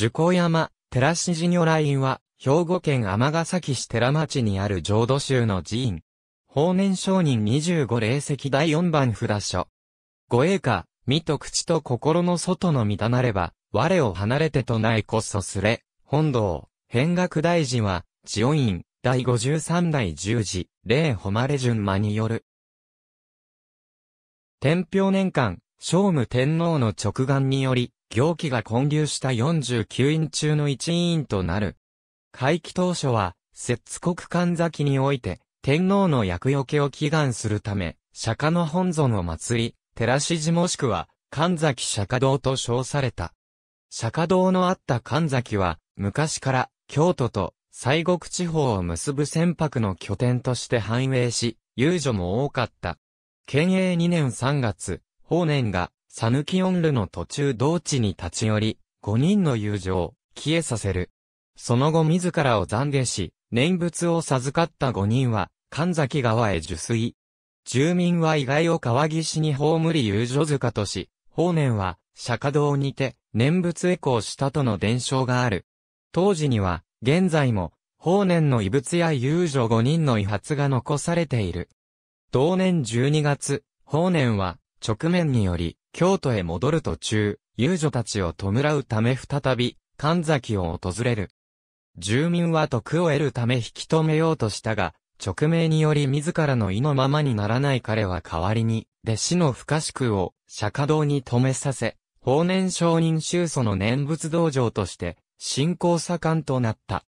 受講山、寺師寺如来院は、兵庫県尼崎市寺町にある浄土宗の寺院。法年上人25霊石第4番札所。ご栄歌、身と口と心の外の乱なれば、我を離れてとないこそすれ、本堂、変学大臣は、千代院、第53代十字、霊誉れ順間による。天平年間、聖武天皇の直眼により、行基が混流した49院中の1院となる。会期当初は、摂津国神崎において、天皇の厄除けを祈願するため、釈迦の本尊を祭り、寺師寺もしくは、神崎釈迦堂と称された。釈迦堂のあった神崎は、昔から京都と西国地方を結ぶ船舶の拠点として繁栄し、遊女も多かった。県営2年3月、法年がサヌキオンルの途中同地に立ち寄り、五人の友情を消えさせる。その後自らを懺悔し、念仏を授かった五人は、神崎川へ受水。住民は意外を川岸に葬り遊女塚とし、法然は、釈迦堂にて、念仏エコーしたとの伝承がある。当時には、現在も、法然の遺物や遊女五人の遺発が残されている。同年12月、法然は、直面により、京都へ戻る途中、遊女たちを弔うため再び、神崎を訪れる。住民は徳を得るため引き止めようとしたが、直命により自らの意のままにならない彼は代わりに、弟子の不深宿を釈迦堂に止めさせ、法年承認宗祖の念仏道場として、信仰盛んとなった。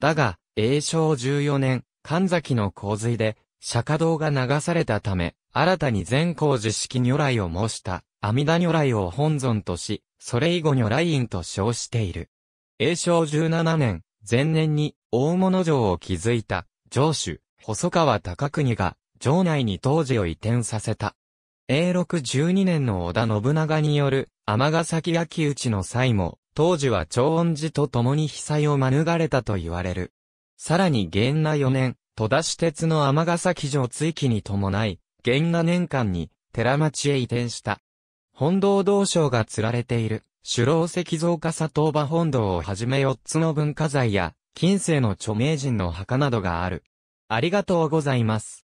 だが、永正14年、神崎の洪水で、釈迦堂が流されたため、新たに善光寺式如来を申した阿弥陀如来を本尊とし、それ以後如来院と称している。永正十七年、前年に大物城を築いた城主、細川高国が城内に当時を移転させた。永禄十二年の織田信長による尼崎焼き討ちの際も、当時は長恩寺と共に被災を免れたと言われる。さらに元那四年、戸田市鉄の尼崎城追記に伴い、元那年間に寺町へ移転した。本堂道章が釣られている、首老石像化佐藤場本堂をはじめ4つの文化財や、近世の著名人の墓などがある。ありがとうございます。